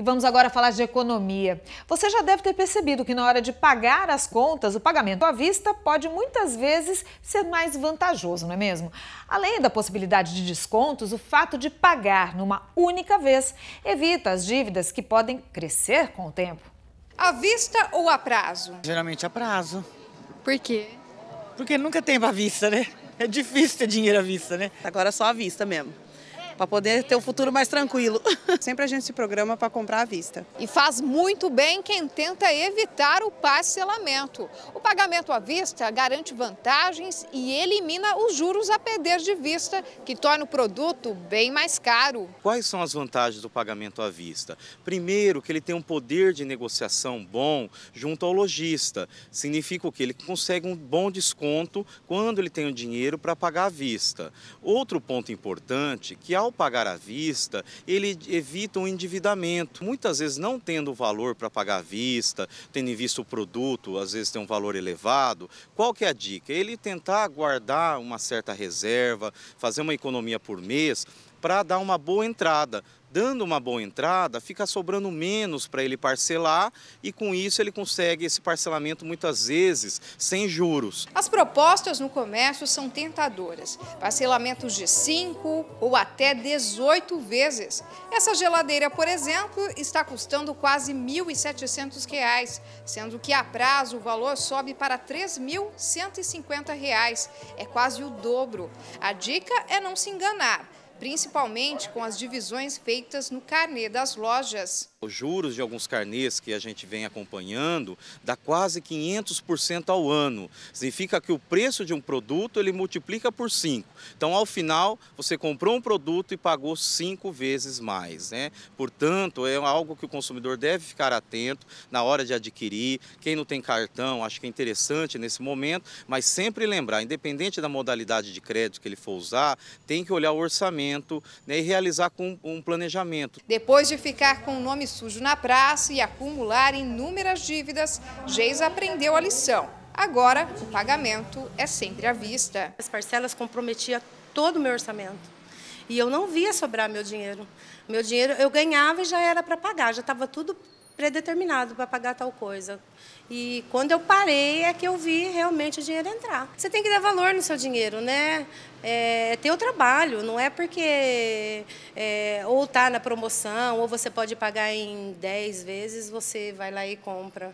E vamos agora falar de economia. Você já deve ter percebido que na hora de pagar as contas, o pagamento à vista pode muitas vezes ser mais vantajoso, não é mesmo? Além da possibilidade de descontos, o fato de pagar numa única vez evita as dívidas que podem crescer com o tempo. À vista ou a prazo? Geralmente a prazo. Por quê? Porque nunca tem à vista, né? É difícil ter dinheiro à vista, né? Agora é só à vista mesmo para poder ter um futuro mais tranquilo. Sempre a gente se programa para comprar à vista. E faz muito bem quem tenta evitar o parcelamento. O pagamento à vista garante vantagens e elimina os juros a perder de vista, que torna o produto bem mais caro. Quais são as vantagens do pagamento à vista? Primeiro, que ele tem um poder de negociação bom junto ao lojista. Significa o que ele consegue um bom desconto quando ele tem o dinheiro para pagar à vista. Outro ponto importante, que ao ao pagar à vista, ele evita um endividamento. Muitas vezes não tendo valor para pagar à vista, tendo em vista o produto, às vezes tem um valor elevado, qual que é a dica? Ele tentar guardar uma certa reserva, fazer uma economia por mês para dar uma boa entrada dando uma boa entrada, fica sobrando menos para ele parcelar e com isso ele consegue esse parcelamento muitas vezes sem juros. As propostas no comércio são tentadoras, parcelamentos de 5 ou até 18 vezes. Essa geladeira, por exemplo, está custando quase R$ 1.700, sendo que a prazo o valor sobe para R$ 3.150, é quase o dobro. A dica é não se enganar principalmente com as divisões feitas no carnê das lojas. Os juros de alguns carnês que a gente vem acompanhando dá quase 500% ao ano. Significa que o preço de um produto ele multiplica por 5. Então, ao final, você comprou um produto e pagou 5 vezes mais. Né? Portanto, é algo que o consumidor deve ficar atento na hora de adquirir. Quem não tem cartão, acho que é interessante nesse momento, mas sempre lembrar, independente da modalidade de crédito que ele for usar, tem que olhar o orçamento planejamento né, e realizar com um planejamento. Depois de ficar com o nome sujo na praça e acumular inúmeras dívidas, Geis aprendeu a lição. Agora, o pagamento é sempre à vista. As parcelas comprometiam todo o meu orçamento. E eu não via sobrar meu dinheiro. Meu dinheiro eu ganhava e já era para pagar, já estava tudo predeterminado para pagar tal coisa. E quando eu parei é que eu vi realmente o dinheiro entrar. Você tem que dar valor no seu dinheiro, né? É, é o trabalho, não é porque é, ou está na promoção, ou você pode pagar em 10 vezes, você vai lá e compra.